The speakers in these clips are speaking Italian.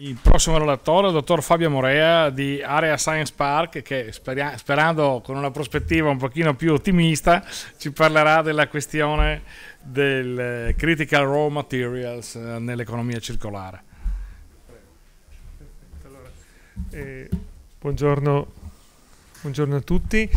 il prossimo relatore, il dottor Fabio Morea di Area Science Park, che speria- sperando con una prospettiva un pochino più ottimista ci parlerà della questione del eh, critical raw materials eh, nell'economia circolare. Allora, eh, buongiorno, buongiorno a tutti.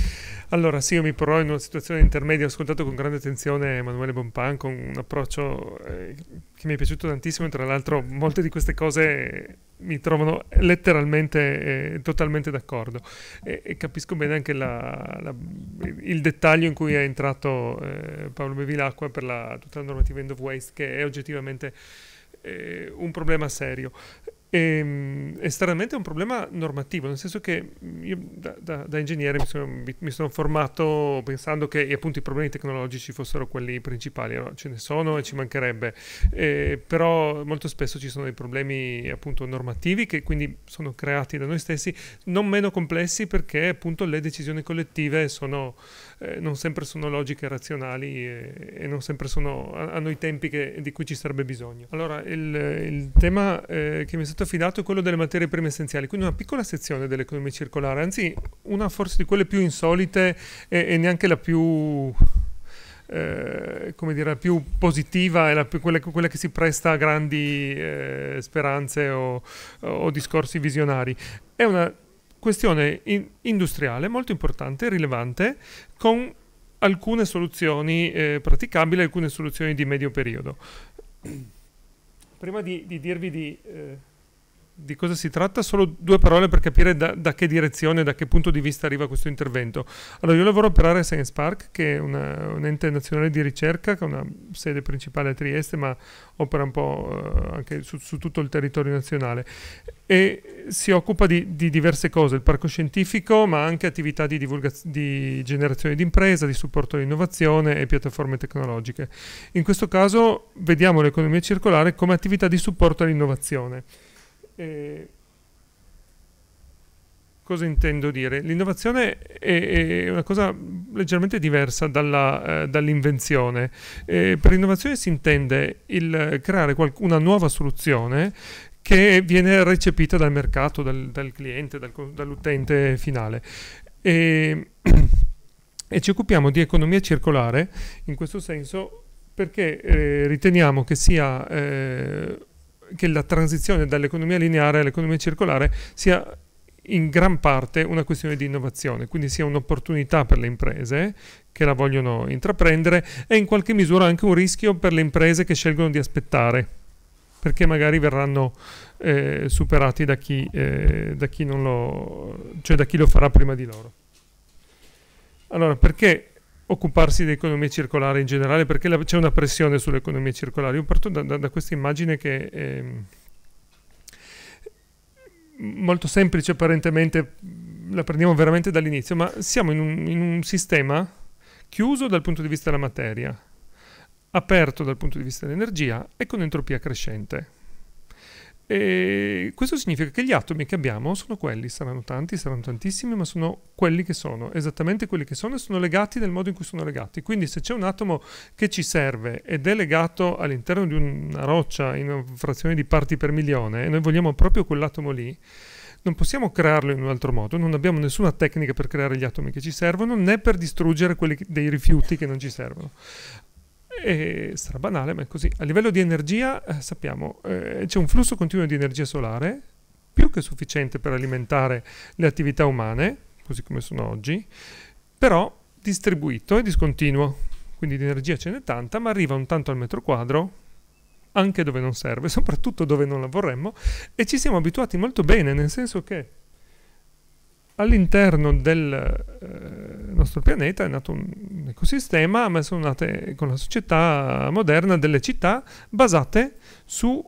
Allora, sì, io mi porrò in una situazione intermedia. Ho ascoltato con grande attenzione Emanuele Bonpan con un approccio eh, che mi è piaciuto tantissimo. Tra l'altro, molte di queste cose mi trovano letteralmente eh, totalmente d'accordo. E, e, capisco bene anche la, la, il dettaglio in cui è entrato eh, Paolo Bevilacqua per la, tutta la normativa end of waste, che è oggettivamente eh, un problema serio. E, ehm, esternamente è un problema normativo, nel senso che mm, io da, da, da ingegnere mi sono, mi sono, formato pensando che appunto i problemi tecnologici fossero quelli principali, no? ce ne sono e ci mancherebbe, eh, però molto spesso ci sono dei problemi appunto normativi che quindi sono creati da noi stessi, non meno complessi perché appunto le decisioni collettive sono eh, non sempre sono logiche razionali e, eh, e non sempre sono, hanno i tempi che, di cui ci sarebbe bisogno. Allora, il, il tema eh, che mi è stato affidato è quello delle materie prime essenziali, quindi una piccola sezione dell'economia circolare, anzi una forse di quelle più insolite e, e neanche la più... Eh, come dire, la più positiva e la, quella, quella, che si presta a grandi eh, speranze o, o discorsi visionari. È una questione in industriale molto importante, rilevante, con alcune soluzioni eh, praticabili, alcune soluzioni di medio periodo. Prima di, di dirvi di... Eh, di cosa si tratta, solo due parole per capire da, da, che direzione, da che punto di vista arriva questo intervento. Allora, io lavoro per Area Science Park, che è una, un ente nazionale di ricerca, con una sede principale a Trieste, ma opera un po' eh, anche su, su, tutto il territorio nazionale. E si occupa di, di diverse cose, il parco scientifico, ma anche attività di, di generazione di impresa, di supporto all'innovazione e piattaforme tecnologiche. In questo caso vediamo l'economia circolare come attività di supporto all'innovazione cosa intendo dire? L'innovazione è, è, una cosa leggermente diversa dalla, eh, dall'invenzione. Eh, per innovazione si intende il creare una nuova soluzione che viene recepita dal mercato, dal, dal cliente, dal, dall'utente finale. E, e ci occupiamo di economia circolare in questo senso perché eh, riteniamo che sia eh, che la transizione dall'economia lineare all'economia circolare sia in gran parte una questione di innovazione, quindi sia un'opportunità per le imprese che la vogliono intraprendere e in qualche misura anche un rischio per le imprese che scelgono di aspettare, perché magari verranno eh, superati da chi, eh, da, chi lo, cioè da chi lo farà prima di loro. Allora, perché occuparsi dell'economia circolare in generale perché la, c'è una pressione sull'economia circolare. Io parto da, da, da questa immagine che è ehm, molto semplice apparentemente, la prendiamo veramente dall'inizio, ma siamo in un, in un sistema chiuso dal punto di vista della materia, aperto dal punto di vista dell'energia e con entropia crescente. E questo significa che gli atomi che abbiamo sono quelli, saranno tanti, saranno tantissimi, ma sono quelli che sono, esattamente quelli che sono e sono legati nel modo in cui sono legati. Quindi se c'è un atomo che ci serve ed è legato all'interno di una roccia in una frazione di parti per milione e noi vogliamo proprio quell'atomo lì, non possiamo crearlo in un altro modo, non abbiamo nessuna tecnica per creare gli atomi che ci servono, né per distruggere quelli dei rifiuti che non ci servono. E sarà banale, ma è così. A livello di energia, eh, sappiamo, eh, c'è un flusso continuo di energia solare più che sufficiente per alimentare le attività umane, così come sono oggi, però distribuito e discontinuo. Quindi di energia ce n'è tanta, ma arriva un tanto al metro quadro, anche dove non serve, soprattutto dove non la vorremmo, e ci siamo abituati molto bene, nel senso che all'interno del eh, nostro pianeta è nato un ecosistema, ma sono nate con la società moderna delle città basate su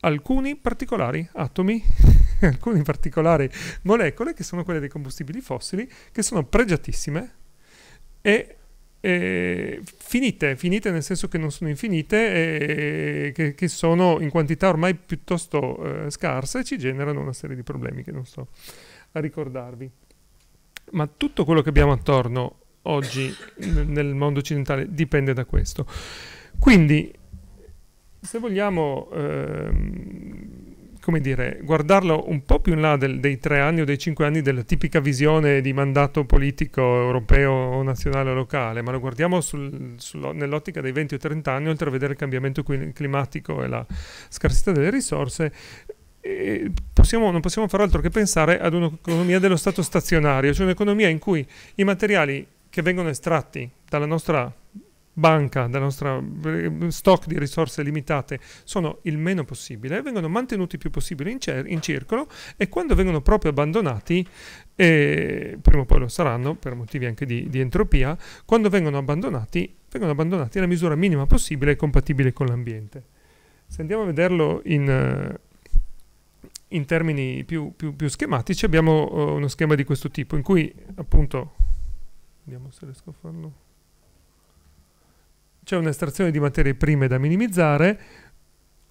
alcuni particolari atomi, alcune particolari molecole che sono quelle dei combustibili fossili, che sono pregiatissime e eh, finite, finite nel senso che non sono infinite, eh, che, che, sono in quantità ormai piuttosto eh, scarse e ci generano una serie di problemi che non sto a ricordarvi. Ma tutto quello che abbiamo attorno oggi nel mondo occidentale dipende da questo. Quindi, se vogliamo... Ehm, come dire, guardarlo un po' più in là del, dei tre anni o dei cinque anni della tipica visione di mandato politico europeo nazionale o locale, ma lo guardiamo sul, sul, nell'ottica dei 20 o 30 anni, oltre a vedere il cambiamento climatico e la scarsità delle risorse, Possiamo, non possiamo far altro che pensare ad un'economia dello stato stazionario, cioè un'economia in cui i materiali che vengono estratti dalla nostra banca, della nostra eh, stock di risorse limitate sono il meno possibile, vengono mantenuti il più possibile in, cer- in circolo e quando vengono proprio abbandonati, eh, prima o poi lo saranno per motivi anche di, di entropia, quando vengono abbandonati, vengono abbandonati nella misura minima possibile e compatibile con l'ambiente. Se andiamo a vederlo in... Eh, in termini più, più, più schematici abbiamo eh, uno schema di questo tipo in cui appunto vediamo se riesco a farlo c'è un'estrazione di materie prime da minimizzare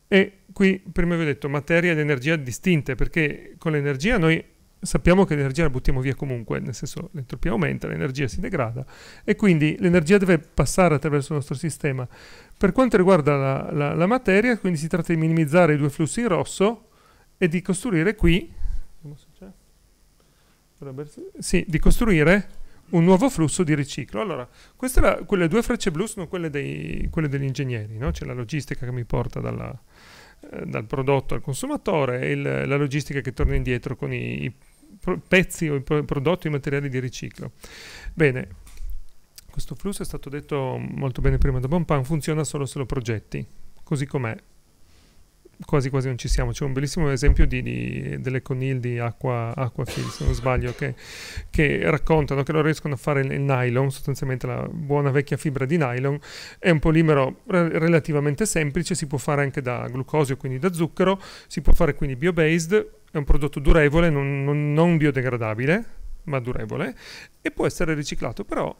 e qui prima vi ho detto materia ed energia distinte perché con l'energia noi sappiamo che l'energia la buttiamo via comunque, nel senso l'entropia aumenta, l'energia si degrada e quindi l'energia deve passare attraverso il nostro sistema. Per quanto riguarda la, la, la, materia, quindi si tratta di minimizzare i due flussi in rosso e di costruire qui, sì, di costruire un nuovo flusso di riciclo. Allora, la, quelle due frecce blu sono quelle, dei, quelle degli ingegneri, no? c'è la logistica che mi porta dalla, eh, dal prodotto al consumatore e il, la logistica che torna indietro con i, i pezzi o i prodotti i materiali di riciclo. Bene, questo flusso è stato detto molto bene prima da Bonpan, funziona solo se lo progetti, così com'è, quasi quasi non ci siamo. C'è un bellissimo esempio di, di, delle conil di Aqua, Aquafil, se non sbaglio, che, che, raccontano che loro riescono a fare il, nylon, sostanzialmente la buona vecchia fibra di nylon. È un polimero re- relativamente semplice, si può fare anche da glucosio, quindi da zucchero, si può fare quindi bio-based, è un prodotto durevole, non, non, non biodegradabile, ma durevole, e può essere riciclato, però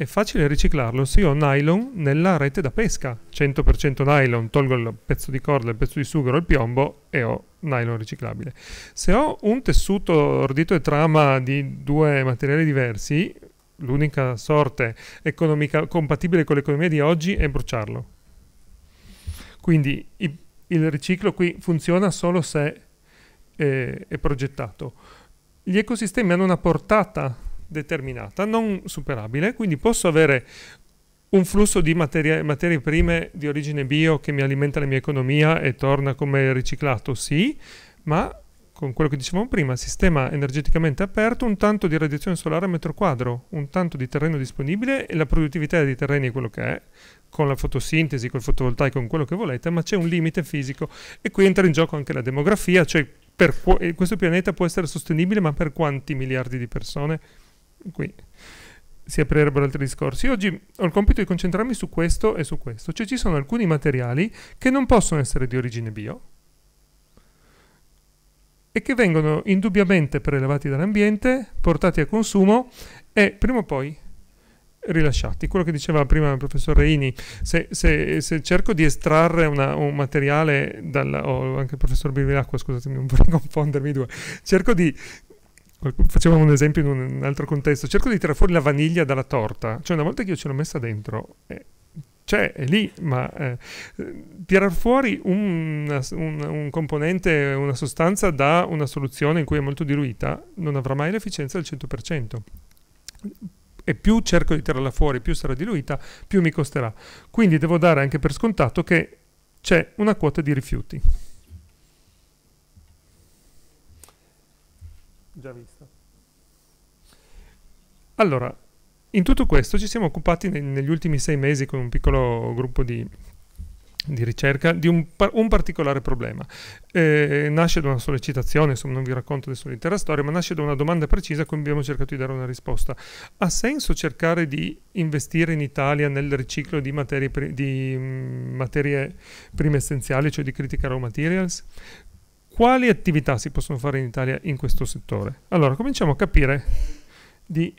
è facile riciclarlo se io ho nylon nella rete da pesca. 100% nylon, tolgo il pezzo di corda, il pezzo di sughero, il piombo e ho nylon riciclabile. Se ho un tessuto ordito e trama di due materiali diversi, l'unica sorte economica compatibile con l'economia di oggi è bruciarlo. Quindi il riciclo qui funziona solo se è progettato. Gli ecosistemi hanno una portata determinata, non superabile, quindi posso avere un flusso di materie, materie prime di origine bio che mi alimenta la mia economia e torna come riciclato, sì, ma con quello che dicevamo prima, sistema energeticamente aperto, un tanto di radiazione solare a metro quadro, un tanto di terreno disponibile e la produttività dei terreni è quello che è, con la fotosintesi, col fotovoltaico, con quello che volete, ma c'è un limite fisico e qui entra in gioco anche la demografia, cioè questo pianeta può essere sostenibile ma per quanti miliardi di persone? qui si aprirebbero altri discorsi. Oggi ho il compito di concentrarmi su questo e su questo, cioè ci sono alcuni materiali che non possono essere di origine bio e che vengono indubbiamente prelevati dall'ambiente, portati a consumo e prima o poi rilasciati. Quello che diceva prima il professor Reini, se, se, se cerco di estrarre una, un materiale, o oh, anche il professor Birvilacqua, scusatemi, non vorrei confondermi i due, cerco di, facevamo un esempio in un altro contesto, cerco di tirare fuori la vaniglia dalla torta, cioè una volta che io ce l'ho messa dentro, eh, c'è, cioè, è lì, ma eh, tirar fuori un, un, un, componente, una sostanza da una soluzione in cui è molto diluita, non avrà mai l'efficienza del 100%. E più cerco di tirarla fuori, più sarà diluita, più mi costerà. Quindi devo dare anche per scontato che c'è una quota di rifiuti. Già vi allora, in tutto questo ci siamo occupati ne- negli ultimi sei mesi con un piccolo gruppo di, di ricerca di un, par- un particolare problema. Eh, nasce da una sollecitazione, insomma non vi racconto adesso l'intera storia, ma nasce da una domanda precisa a cui abbiamo cercato di dare una risposta. Ha senso cercare di investire in Italia nel riciclo di materie, pri- di, mh, mm, materie prime essenziali, cioè di critical raw materials? Quali attività si possono fare in Italia in questo settore? Allora, cominciamo a capire di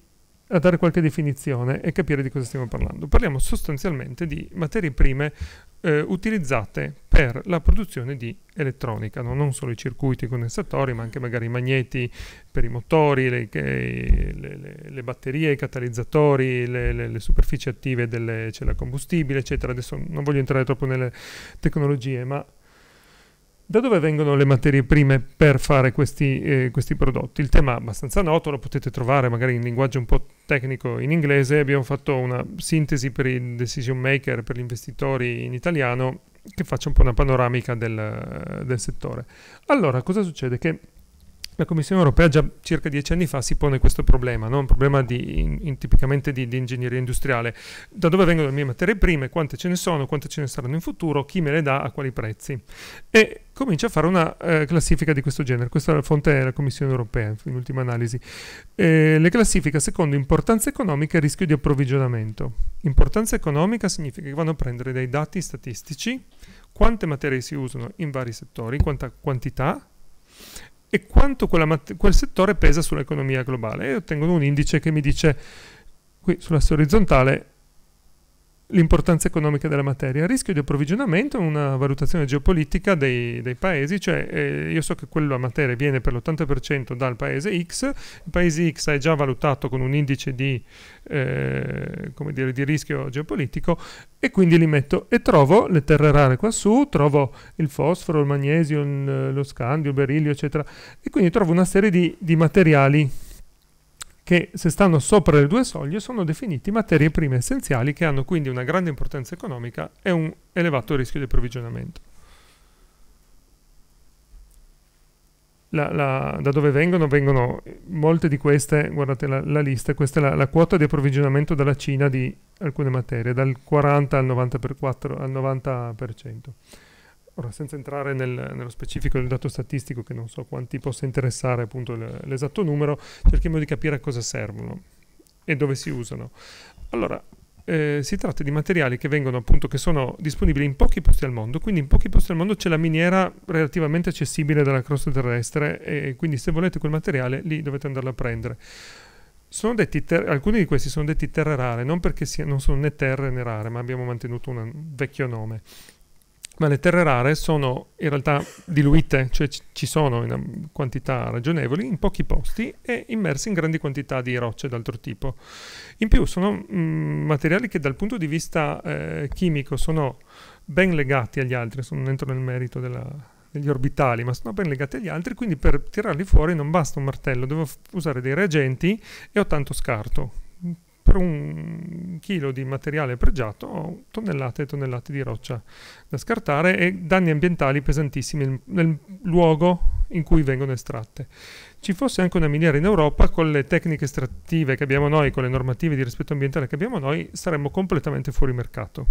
a dare qualche definizione e capire di cosa stiamo parlando. Parliamo sostanzialmente di materie prime eh, utilizzate per la produzione di elettronica, no? non solo i circuiti condensatori, ma anche magari i magneti per i motori, le, le, le, le batterie, i catalizzatori, le, superfici attive delle celle cioè a combustibile, eccetera. Adesso non voglio entrare troppo nelle tecnologie, ma da dove vengono le materie prime per fare questi, eh, questi, prodotti? Il tema è abbastanza noto, lo potete trovare magari in linguaggio un po' tecnico in inglese. Abbiamo fatto una sintesi per i decision maker, per gli investitori in italiano, che faccia un po' una panoramica del, del settore. Allora, cosa succede? Che la Commissione europea già circa dieci anni fa si pone questo problema, no? un problema di, in, in, tipicamente di, di, ingegneria industriale. Da dove vengono le mie materie prime, quante ce ne sono, quante ce ne saranno in futuro, chi me le dà, a quali prezzi. E comincia a fare una eh, classifica di questo genere. Questa è la fonte della Commissione europea, in ultima analisi. Eh, le classifica secondo importanza economica e rischio di approvvigionamento. Importanza economica significa che vanno a prendere dei dati statistici, quante materie si usano in vari settori, quanta quantità e quanto mat- quel settore pesa sull'economia globale e ottengono un indice che mi dice qui sull'asse orizzontale l'importanza economica della materia. Il rischio di approvvigionamento è una valutazione geopolitica dei, dei paesi, cioè eh, io so che quella materia viene per l'80% dal paese X, il paese X è già valutato con un indice di, eh, dire, di rischio geopolitico e quindi li metto e trovo le terre rare quassù, trovo il fosforo, il magnesio, il, lo scandio, il berillio, eccetera, e quindi trovo una serie di, di materiali che se stanno sopra le due soglie sono definiti materie prime essenziali che hanno quindi una grande importanza economica e un elevato rischio di approvvigionamento. La, la, da dove vengono? Vengono eh, molte di queste, guardate la, la lista, questa è la, quota di approvvigionamento dalla Cina di alcune materie, dal 40 al 90%. Per 4, al 90%. Ora, senza entrare nel, nello specifico del dato statistico, che non so quanti possa interessare appunto l'esatto numero, cerchiamo di capire a cosa servono e dove si usano. Allora, eh, si tratta di materiali che vengono appunto che sono disponibili in pochi posti al mondo, quindi in pochi posti al mondo c'è la miniera relativamente accessibile dalla crosta terrestre e quindi se volete quel materiale lì dovete andarlo a prendere. Ter- alcuni di questi sono detti terre rare, non perché sia, non sono né terre né rare, ma abbiamo mantenuto un vecchio nome ma le terre rare sono in realtà diluite, cioè ci sono in quantità ragionevoli in pochi posti e immersi in grandi quantità di rocce d'altro tipo. In più sono mh, mm, materiali che dal punto di vista eh, chimico sono ben legati agli altri, non entro nel merito della, degli orbitali, ma sono ben legati agli altri, quindi per tirarli fuori non basta un martello, devo usare dei reagenti e ho tanto scarto per un chilo di materiale pregiato tonnellate e tonnellate di roccia da scartare e danni ambientali pesantissimi nel luogo in cui vengono estratte. Ci fosse anche una miniera in Europa, con le tecniche estrattive che abbiamo noi, con le normative di rispetto ambientale che abbiamo noi, saremmo completamente fuori mercato.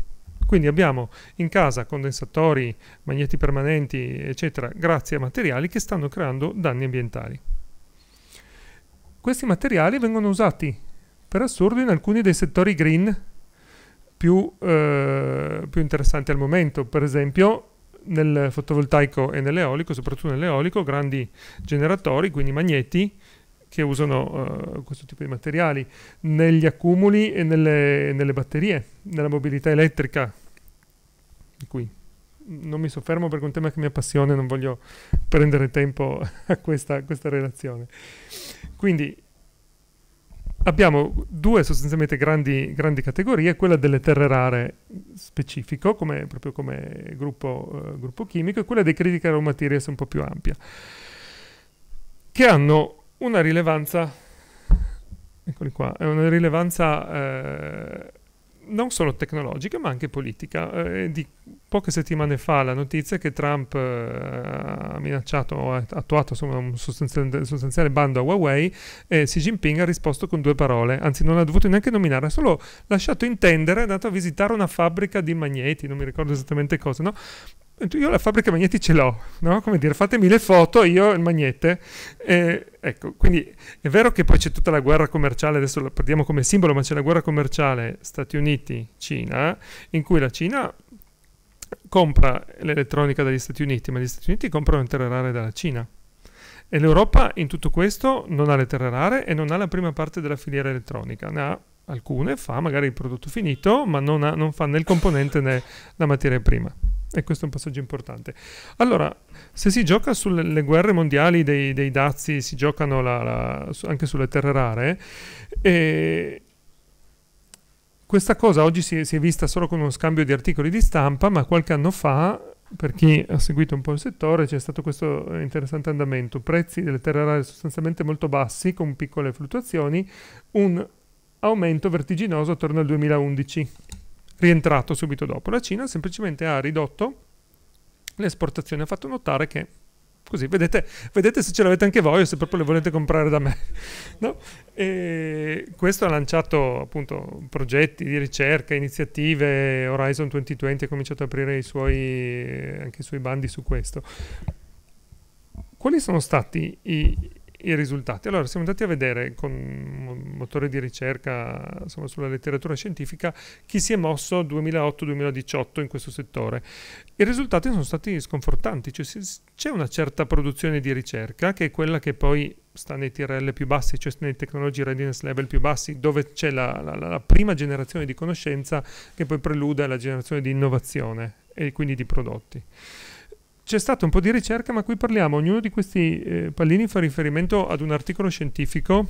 Quindi abbiamo in casa condensatori, magneti permanenti, eccetera, grazie a materiali che stanno creando danni ambientali. Questi materiali vengono usati per assurdo in alcuni dei settori green più, eh, più interessanti al momento, per esempio nel fotovoltaico e nell'eolico, soprattutto nell'eolico, grandi generatori, quindi magneti, che usano uh, questo tipo di materiali, negli accumuli e nelle, nelle, batterie, nella mobilità elettrica, di cui non mi soffermo perché è un tema che mi appassiona e non voglio prendere tempo a questa, a questa relazione. Quindi abbiamo due sostanzialmente grandi, grandi, categorie, quella delle terre rare specifico, come, proprio come gruppo, eh, gruppo, chimico, e quella dei critici raw materials un po' più ampia, che hanno una rilevanza, eccoli qua, una rilevanza eh, non solo tecnologica ma anche politica. Eh, di poche settimane fa la notizia che Trump eh, ha minacciato o ha attuato insomma, un sostanziale, sostanziale, bando a Huawei e Xi Jinping ha risposto con due parole, anzi non ha dovuto neanche nominare, ha solo lasciato intendere, è andato a visitare una fabbrica di magneti, non mi ricordo esattamente cosa, no? io la fabbrica magneti ce l'ho, no? Come dire, fatemi le foto, io il magnete. Eh, ecco, quindi è vero che poi c'è tutta la guerra commerciale, adesso la prendiamo come simbolo, ma c'è la guerra commerciale Stati Uniti-Cina, in cui la Cina compra l'elettronica dagli Stati Uniti, ma gli Stati Uniti comprano il terre rare dalla Cina. E l'Europa in tutto questo non ha le terre rare e non ha la prima parte della filiera elettronica, ne ha alcune, fa magari il prodotto finito, ma non, ha, non fa né il componente né la materia prima. E questo è un passaggio importante. Allora, se si gioca sulle guerre mondiali dei, dei dazi, si giocano la, la, anche sulle terre rare, e questa cosa oggi si, si, è vista solo con uno scambio di articoli di stampa, ma qualche anno fa, per chi ha seguito un po' il settore, c'è stato questo interessante andamento. Prezzi delle terre rare sostanzialmente molto bassi, con piccole fluttuazioni, un aumento vertiginoso attorno al 2011 rientrato subito dopo. La Cina semplicemente ha ridotto le esportazioni, ha fatto notare che così vedete, vedete, se ce l'avete anche voi o se proprio le volete comprare da me. No? E questo ha lanciato appunto progetti di ricerca, iniziative, Horizon 2020 ha cominciato ad aprire i suoi, anche i suoi bandi su questo. Quali sono stati i, i risultati. Allora siamo andati a vedere con un motore di ricerca insomma, sulla letteratura scientifica chi si è mosso 2008-2018 in questo settore. I risultati sono stati sconfortanti, cioè, c'è una certa produzione di ricerca che è quella che poi sta nei TRL più bassi, cioè nei technology readiness level più bassi, dove c'è la, la, la prima generazione di conoscenza che poi prelude alla generazione di innovazione e quindi di prodotti c'è stata un po' di ricerca, ma qui parliamo, ognuno di questi eh, pallini fa riferimento ad un articolo scientifico,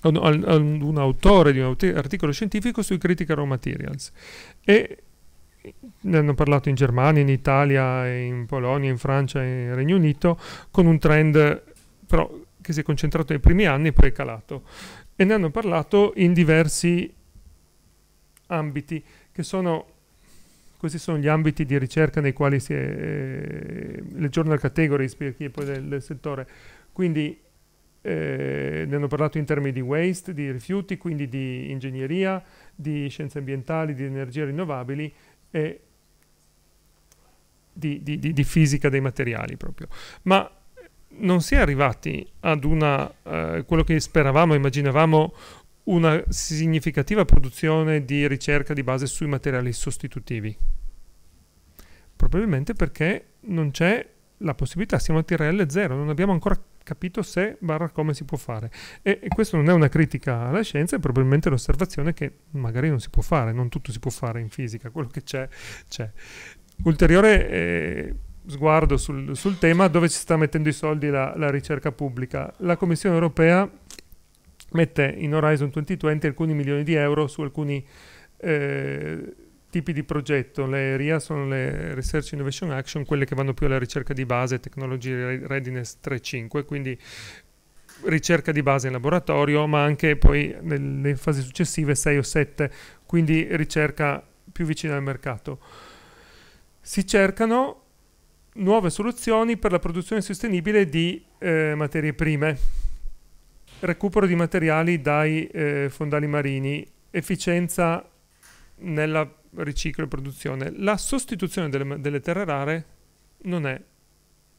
ad, ad, ad un autore di un articolo scientifico sui critical raw materials. E eh, ne hanno parlato in Germania, in Italia, in Polonia, in Francia, in Regno Unito, con un trend però che si è concentrato nei primi anni e poi è calato. E ne hanno parlato in diversi ambiti, che sono questi sono gli ambiti di ricerca nei quali si è, eh, le journal categories, per chi poi del, del settore. Quindi eh, ne hanno parlato in termini di waste, di rifiuti, quindi di ingegneria, di scienze ambientali, di energie rinnovabili e di, di, di, di fisica dei materiali proprio. Ma non si è arrivati ad una, eh, quello che speravamo, immaginavamo, una significativa produzione di ricerca di base sui materiali sostitutivi? Probabilmente perché non c'è la possibilità, siamo a TRL 0, non abbiamo ancora capito se barra come si può fare. E, e questa non è una critica alla scienza, è probabilmente l'osservazione che magari non si può fare, non tutto si può fare in fisica, quello che c'è, c'è. Ulteriore eh, sguardo sul, sul, tema dove ci sta mettendo i soldi la, la ricerca pubblica. La Commissione europea mette in Horizon 2020 alcuni milioni di euro su alcuni eh, tipi di progetto. Le RIA sono le Research Innovation Action, quelle che vanno più alla ricerca di base, Technology Readiness 3.5, quindi ricerca di base in laboratorio, ma anche poi nelle fasi successive 6 o 7, quindi ricerca più vicina al mercato. Si cercano nuove soluzioni per la produzione sostenibile di eh, materie prime recupero di materiali dai eh, fondali marini, efficienza nella riciclo e produzione. La sostituzione delle, delle terre rare non è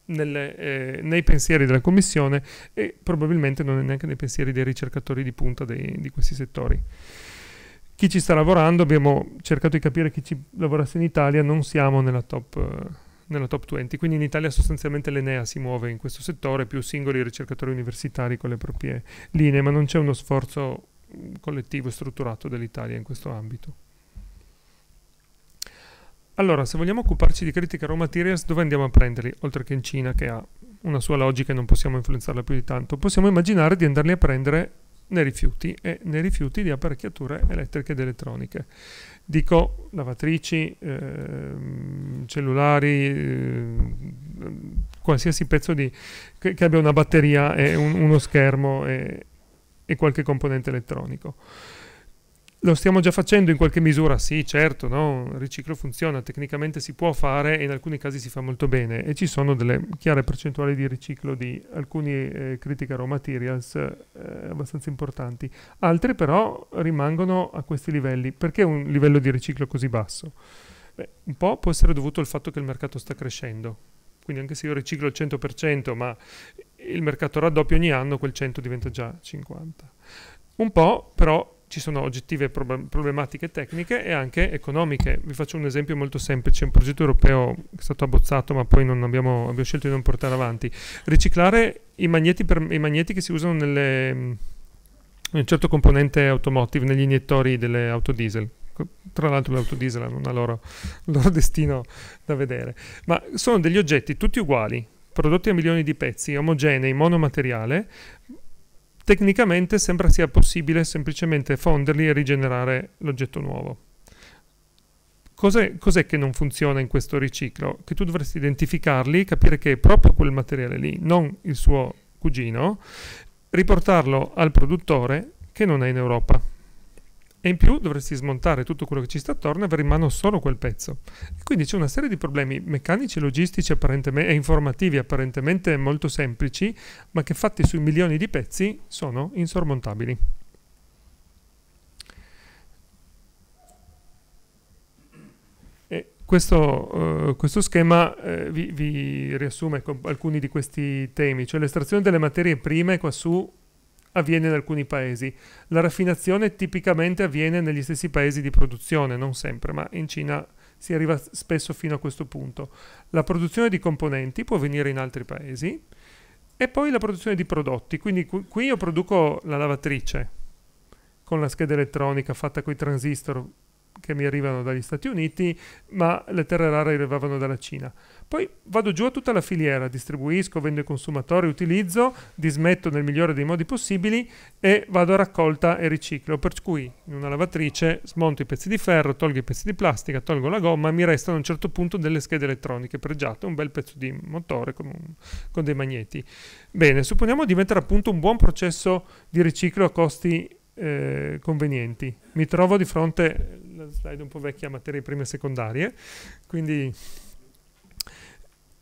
nelle, eh, nei pensieri della Commissione e probabilmente non è neanche nei pensieri dei ricercatori di punta dei, di questi settori. Chi ci sta lavorando, abbiamo cercato di capire chi ci lavorasse in Italia, non siamo nella top. Eh, nella top 20, quindi in Italia sostanzialmente l'Enea si muove in questo settore, più singoli ricercatori universitari con le proprie linee, ma non c'è uno sforzo mm, collettivo e strutturato dell'Italia in questo ambito. Allora, se vogliamo occuparci di critica Roma materials, dove andiamo a prenderli? Oltre che in Cina, che ha una sua logica e non possiamo influenzarla più di tanto, possiamo immaginare di andarli a prendere nei rifiuti e nei rifiuti di apparecchiature elettriche ed elettroniche. Dico lavatrici, eh, cellulari, eh, qualsiasi pezzo di, che, che, abbia una batteria e un, uno schermo e, e qualche componente elettronico. Lo stiamo già facendo in qualche misura, sì, certo, no? il riciclo funziona, tecnicamente si può fare e in alcuni casi si fa molto bene e ci sono delle chiare percentuali di riciclo di alcuni eh, critical raw materials eh, abbastanza importanti, altri però rimangono a questi livelli. Perché un livello di riciclo così basso? Beh, un po' può essere dovuto al fatto che il mercato sta crescendo, quindi anche se io riciclo il 100% ma il mercato raddoppia ogni anno, quel 100 diventa già 50. Un po' però ci sono oggettive problematiche tecniche e anche economiche. Vi faccio un esempio molto semplice, un progetto europeo che è stato abbozzato ma poi abbiamo, abbiamo, scelto di non portare avanti. Riciclare i magneti, per, i magneti che si usano nelle, in un certo componente automotive, negli iniettori delle auto diesel. Tra l'altro le auto diesel hanno un loro, loro destino da vedere. Ma sono degli oggetti tutti uguali, prodotti a milioni di pezzi, omogenei, monomateriale, tecnicamente sembra sia possibile semplicemente fonderli e rigenerare l'oggetto nuovo. Cos'è, cos che non funziona in questo riciclo? Che tu dovresti identificarli, capire che è proprio quel materiale lì, non il suo cugino, riportarlo al produttore che non è in Europa e in più dovresti smontare tutto quello che ci sta attorno e avere in mano solo quel pezzo. Quindi c'è una serie di problemi meccanici, logistici e informativi apparentemente molto semplici, ma che fatti su milioni di pezzi sono insormontabili. Questo, uh, questo, schema uh, vi, vi, riassume alcuni di questi temi, cioè l'estrazione delle materie prime qua su avviene in alcuni paesi. La raffinazione tipicamente avviene negli stessi paesi di produzione, non sempre, ma in Cina si arriva spesso fino a questo punto. La produzione di componenti può venire in altri paesi e poi la produzione di prodotti, quindi qui io produco la lavatrice con la scheda elettronica fatta con i transistor che mi arrivano dagli Stati Uniti, ma le terre rare arrivavano dalla Cina. Poi vado giù a tutta la filiera, distribuisco, vendo ai consumatori, utilizzo, dismetto nel migliore dei modi possibili e vado a raccolta e riciclo. Per cui in una lavatrice smonto i pezzi di ferro, tolgo i pezzi di plastica, tolgo la gomma, mi restano a un certo punto delle schede elettroniche pregiate, un bel pezzo di motore con, un, con dei magneti. Bene, supponiamo di mettere a punto un buon processo di riciclo a costi eh, convenienti. Mi trovo di fronte, la slide un po' vecchia, materie prime e secondarie, quindi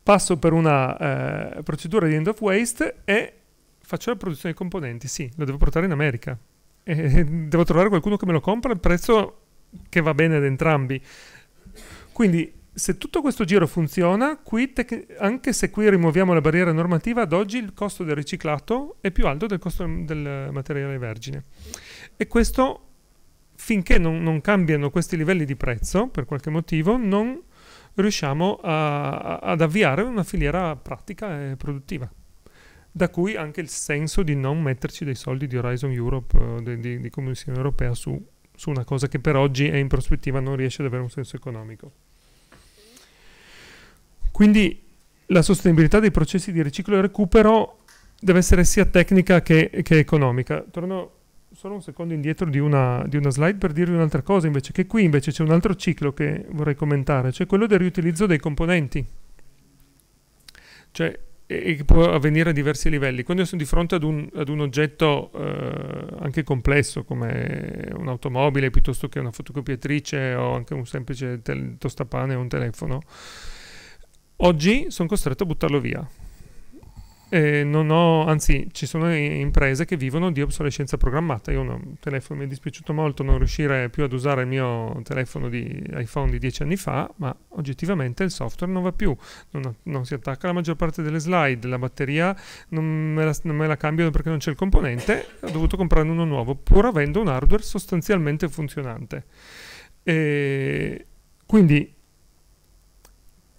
passo per una eh, procedura di end of waste e faccio la produzione di componenti. Sì, lo devo portare in America. E devo trovare qualcuno che me lo compra al prezzo che va bene ad entrambi. Quindi, se tutto questo giro funziona, anche se qui rimuoviamo la barriera normativa, ad oggi il costo del riciclato è più alto del costo del materiale vergine. E questo, finché non, non cambiano questi livelli di prezzo, per qualche motivo, non riusciamo a, ad avviare una filiera pratica e produttiva. Da cui anche il senso di non metterci dei soldi di Horizon Europe, eh, di, di, di Commissione Europea, su, su una cosa che per oggi è in prospettiva non riesce ad avere un senso economico. Quindi la sostenibilità dei processi di riciclo e recupero deve essere sia tecnica che, che economica. Torno solo un secondo indietro di una, di una, slide per dirvi un'altra cosa invece, che qui invece c'è un altro ciclo che vorrei commentare, cioè quello del riutilizzo dei componenti, cioè e che può avvenire a diversi livelli. Quando io sono di fronte ad un, ad un oggetto eh, anche complesso come un'automobile piuttosto che una fotocopiatrice o anche un semplice tel- tostapane o un telefono, oggi sono costretto a buttarlo via eh, non ho, anzi ci sono imprese che vivono di obsolescenza programmata. Io non, telefono, mi è dispiaciuto molto non riuscire più ad usare il mio telefono di iPhone di dieci anni fa, ma oggettivamente il software non va più, non, non si attacca la maggior parte delle slide, la batteria non me la, non me la cambiano perché non c'è il componente, ho dovuto comprarne uno nuovo, pur avendo un hardware sostanzialmente funzionante. E quindi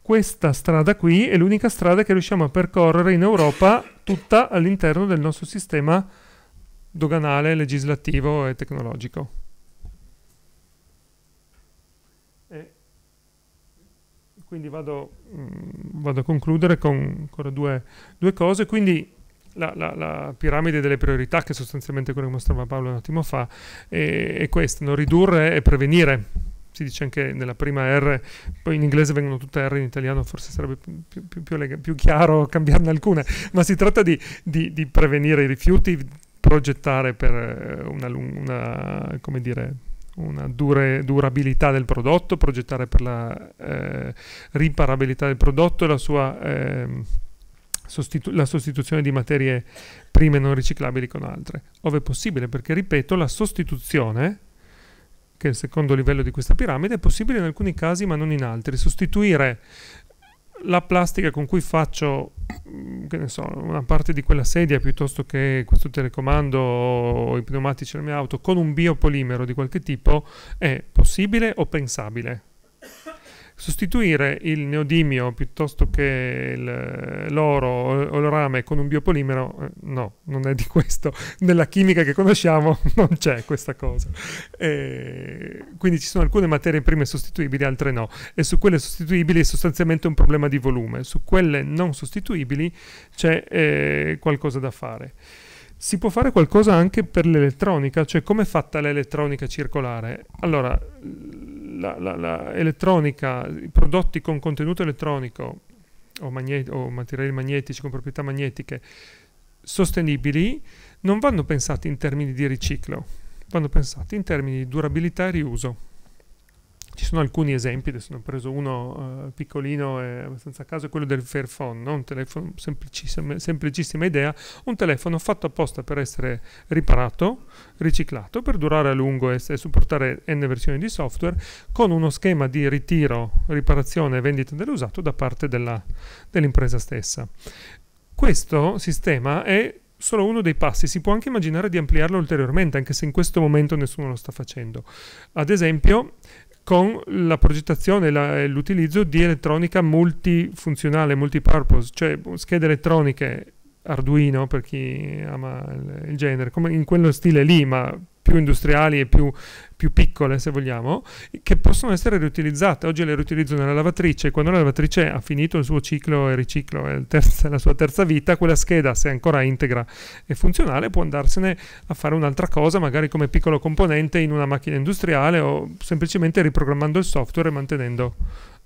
questa strada qui è l'unica strada che riusciamo a percorrere in Europa tutta all'interno del nostro sistema doganale, legislativo e tecnologico. E quindi vado, mh, mm, vado, a concludere con ancora due, due cose. Quindi la, la, la, piramide delle priorità, che sostanzialmente quello che mostrava Paolo un attimo fa, è, è questa, no? ridurre e prevenire si dice anche nella prima R, poi in inglese vengono tutte R, in italiano forse sarebbe più, più, più, più chiaro cambiarne alcune, ma si tratta di, di, di prevenire i rifiuti, progettare per eh, una, una come dire, una dure, durabilità del prodotto, progettare per la eh, riparabilità del prodotto e la sua eh, sostitu- la sostituzione di materie prime non riciclabili con altre, ove possibile, perché ripeto, la sostituzione che è il secondo livello di questa piramide, è possibile in alcuni casi ma non in altri. Sostituire la plastica con cui faccio mm, so, una parte di quella sedia piuttosto che questo telecomando o i pneumatici della mia auto con un biopolimero di qualche tipo è possibile o pensabile? Sostituire il neodimio piuttosto che l'oro o il rame con un biopolimero, eh, no, non è di questo. Nella chimica che conosciamo non c'è questa cosa. E quindi ci sono alcune materie prime sostituibili, altre no. E su quelle sostituibili è sostanzialmente un problema di volume. Su quelle non sostituibili c'è eh, qualcosa da fare si può fare qualcosa anche per l'elettronica, cioè come è fatta l'elettronica circolare. Allora, la, la, la elettronica, i prodotti con contenuto elettronico o, magne- o materiali magnetici con proprietà magnetiche sostenibili non vanno pensati in termini di riciclo, vanno pensati in termini di durabilità e riuso ci sono alcuni esempi, adesso ne ho preso uno uh, piccolino e abbastanza a caso, è quello del Fairphone, no? un telefono, semplicissima, semplicissima idea, un telefono fatto apposta per essere riparato, riciclato, per durare a lungo e, e supportare n versioni di software, con uno schema di ritiro, riparazione e vendita dell'usato da parte della, dell'impresa stessa. Questo sistema è solo uno dei passi, si può anche immaginare di ampliarlo ulteriormente, anche se in questo momento nessuno lo sta facendo. Ad esempio, con la progettazione e l'utilizzo di elettronica multifunzionale, multipurpose, cioè schede elettroniche Arduino per chi ama il genere, come in quello stile lì, ma più industriali e più, più piccole, se vogliamo, che possono essere riutilizzate. Oggi le riutilizzo nella lavatrice, quando la lavatrice ha finito il suo ciclo e riciclo, è terza, la sua terza vita, quella scheda, se è ancora integra e funzionale, può andarsene a fare un'altra cosa, magari come piccolo componente in una macchina industriale o semplicemente riprogrammando il software e mantenendo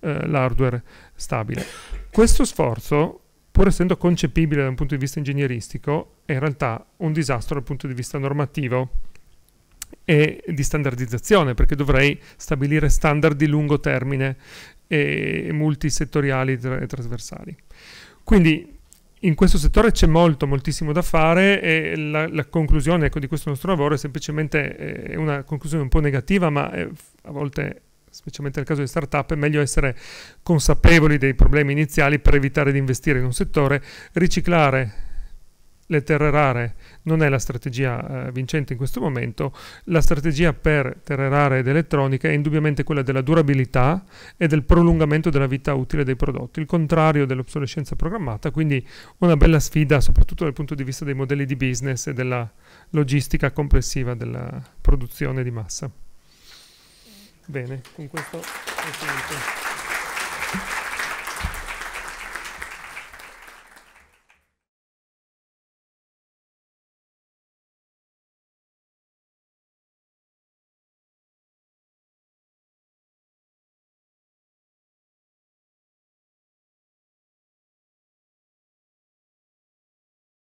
eh, l'hardware stabile. Questo sforzo pur essendo concepibile da un punto di vista ingegneristico, è in realtà un disastro dal punto di vista normativo e di standardizzazione, perché dovrei stabilire standard di lungo termine e multisettoriali e trasversali. Quindi in questo settore c'è molto, moltissimo da fare e la, la conclusione ecco, di questo nostro lavoro è semplicemente eh, una conclusione un po' negativa, ma è, a volte, specialmente nel caso di startup, è meglio essere consapevoli dei problemi iniziali per evitare di investire in un settore, riciclare le terre rare non è la strategia eh, vincente in questo momento, la strategia per terre rare ed elettroniche è indubbiamente quella della durabilità e del prolungamento della vita utile dei prodotti, il contrario dell'obsolescenza programmata, quindi una bella sfida soprattutto dal punto di vista dei modelli di business e della logistica complessiva della produzione di massa. Bene, con questo è finito.